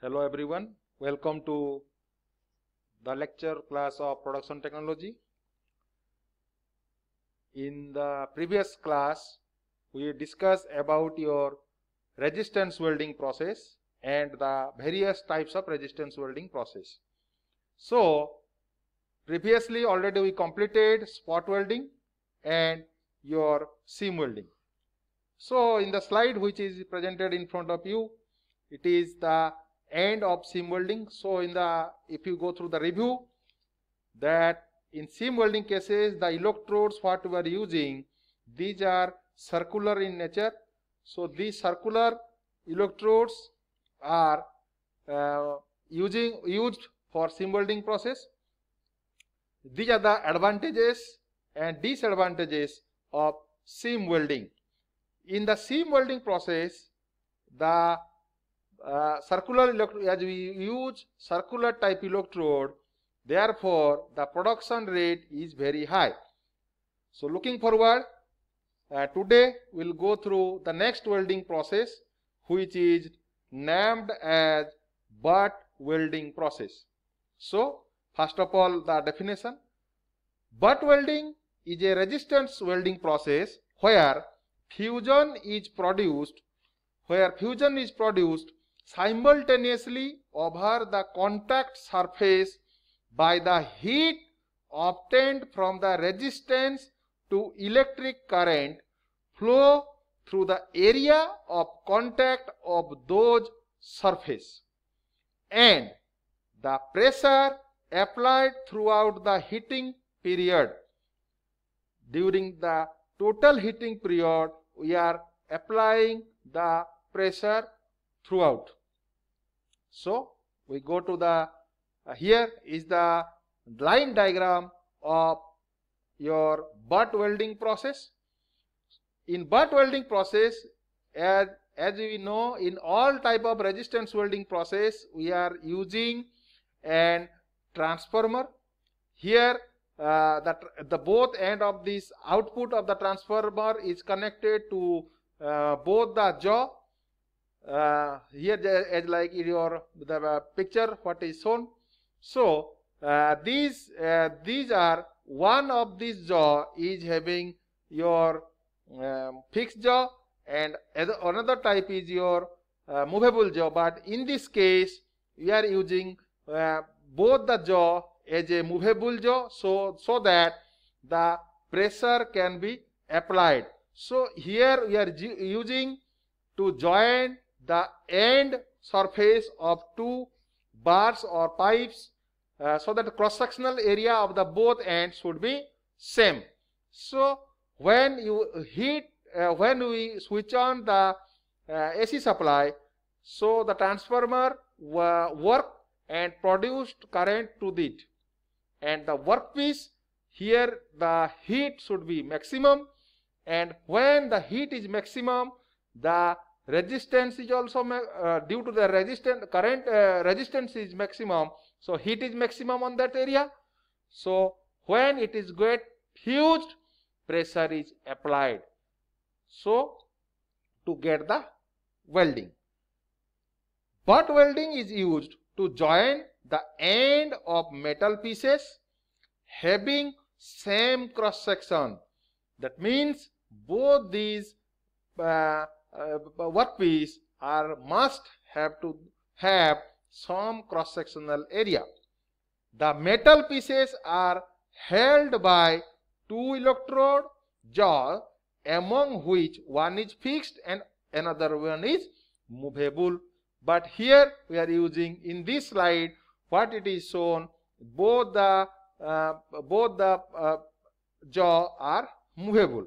Hello everyone, welcome to the lecture class of production technology. In the previous class, we discussed about your resistance welding process and the various types of resistance welding process. So, previously already we completed spot welding and your seam welding. So, in the slide which is presented in front of you, it is the end of seam welding. So in the, if you go through the review, that in seam welding cases, the electrodes what we are using, these are circular in nature. So these circular electrodes are uh, using used for seam welding process. These are the advantages and disadvantages of seam welding. In the seam welding process, the circular electrode, as we use circular type electrode, therefore the production rate is very high. So looking forward, uh, today we'll go through the next welding process which is named as butt welding process. So first of all the definition. Butt welding is a resistance welding process where fusion is produced where fusion is produced simultaneously over the contact surface by the heat obtained from the resistance to electric current flow through the area of contact of those surface and the pressure applied throughout the heating period. During the total heating period, we are applying the pressure throughout. So we go to the uh, here is the line diagram of your butt welding process. In butt welding process, as, as we know, in all type of resistance welding process, we are using an transformer. Here, uh, the, the both end of this output of the transformer is connected to uh, both the jaw uh, here as like in your the uh, picture what is shown so uh, these uh, these are one of these jaw is having your um, fixed jaw and another type is your uh, movable jaw but in this case we are using uh, both the jaw as a movable jaw so so that the pressure can be applied so here we are using to join the end surface of two bars or pipes uh, so that the cross-sectional area of the both ends should be same. So when you heat, uh, when we switch on the uh, AC supply, so the transformer work and produced current to it. And the workpiece here the heat should be maximum and when the heat is maximum the resistance is also uh, due to the resistance current uh, resistance is maximum so heat is maximum on that area so when it is get fused pressure is applied so to get the welding butt welding is used to join the end of metal pieces having same cross section that means both these uh, uh, work are must have to have some cross sectional area the metal pieces are held by two electrode jaw, among which one is fixed and another one is movable but here we are using in this slide what it is shown both the uh, both the uh, jaw are movable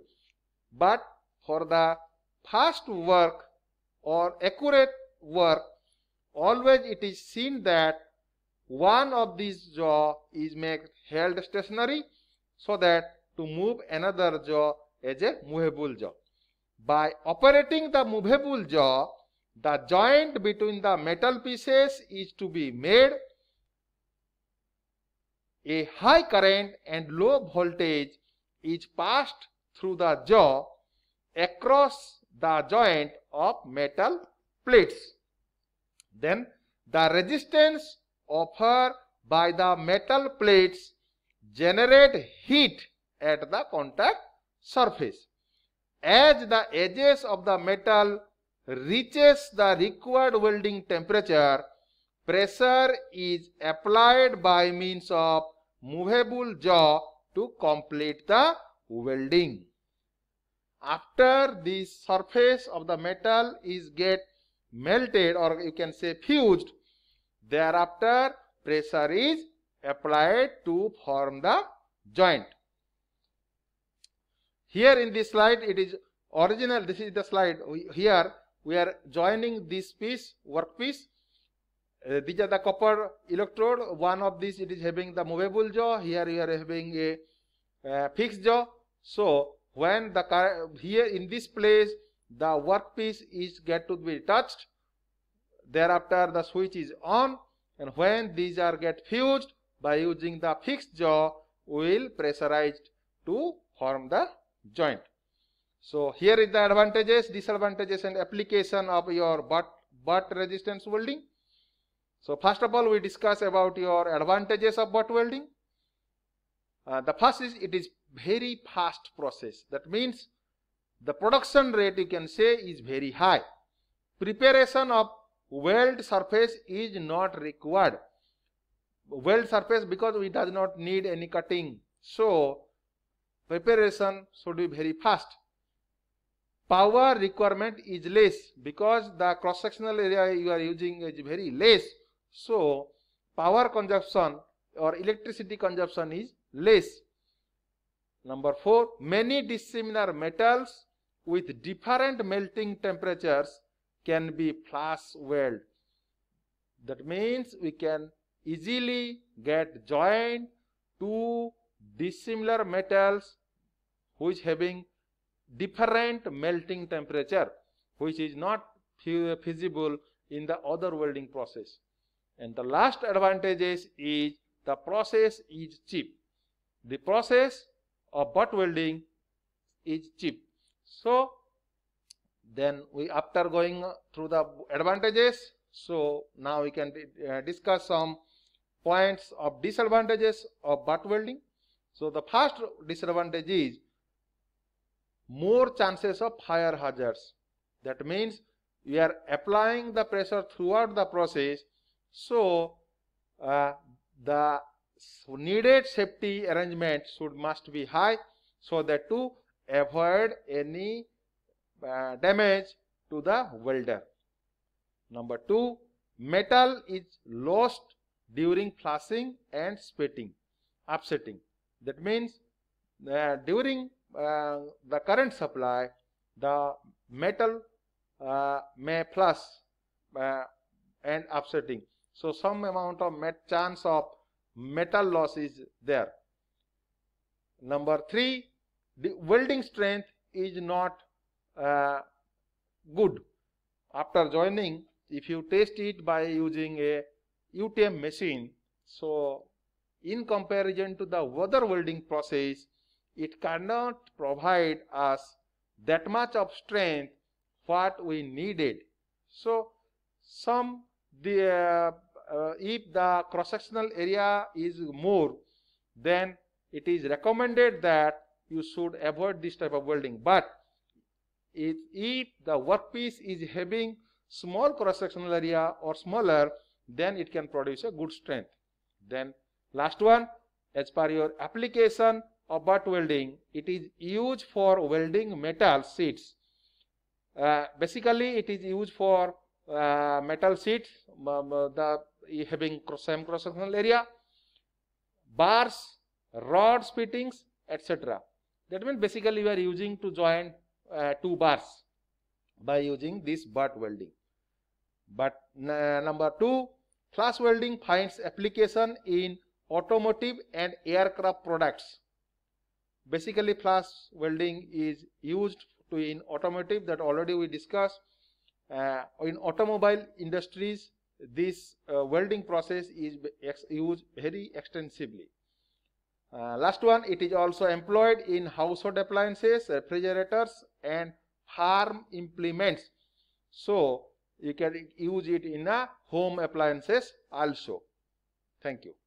but for the fast work or accurate work, always it is seen that one of these jaw is made held stationary so that to move another jaw as a movable jaw. By operating the movable jaw, the joint between the metal pieces is to be made a high current and low voltage is passed through the jaw across the joint of metal plates. Then the resistance offered by the metal plates generate heat at the contact surface. As the edges of the metal reaches the required welding temperature, pressure is applied by means of movable jaw to complete the welding after the surface of the metal is get melted or you can say fused thereafter pressure is applied to form the joint here in this slide it is original this is the slide we, here we are joining this piece work piece uh, these are the copper electrode one of these it is having the movable jaw here you are having a uh, fixed jaw so when the here in this place the workpiece is get to be touched thereafter the switch is on and when these are get fused by using the fixed jaw will pressurized to form the joint so here is the advantages disadvantages and application of your butt butt resistance welding so first of all we discuss about your advantages of butt welding uh, the first is it is very fast process that means the production rate you can say is very high preparation of weld surface is not required weld surface because we does not need any cutting so preparation should be very fast power requirement is less because the cross sectional area you are using is very less so power consumption or electricity consumption is less. Number 4. Many dissimilar metals with different melting temperatures can be flash welded. That means we can easily get joined two dissimilar metals which having different melting temperature which is not feasible in the other welding process. And the last advantage is the process is cheap the process of butt welding is cheap. So then we after going through the advantages, so now we can uh, discuss some points of disadvantages of butt welding. So the first disadvantage is more chances of fire hazards. That means we are applying the pressure throughout the process. So uh, the needed safety arrangement should must be high so that to avoid any uh, damage to the welder. Number two, metal is lost during flashing and spitting, upsetting. That means uh, during uh, the current supply, the metal uh, may flash uh, and upsetting. So some amount of chance of metal loss is there. Number three, the welding strength is not uh, good. After joining, if you test it by using a UTM machine, so in comparison to the other welding process, it cannot provide us that much of strength what we needed. So some the uh, uh, if the cross-sectional area is more, then it is recommended that you should avoid this type of welding. But if, if the workpiece is having small cross-sectional area or smaller, then it can produce a good strength. Then last one, as per your application of butt welding, it is used for welding metal sheets. Uh, basically, it is used for uh, metal sheets. Um, the having same cross sectional area, bars, rods fittings, etc. That means basically we are using to join uh, two bars by using this butt welding. But uh, number two, flash welding finds application in automotive and aircraft products. Basically flash welding is used to in automotive that already we discussed. Uh, in automobile industries this uh, welding process is used very extensively. Uh, last one, it is also employed in household appliances, refrigerators and farm implements. So, you can use it in a home appliances also. Thank you.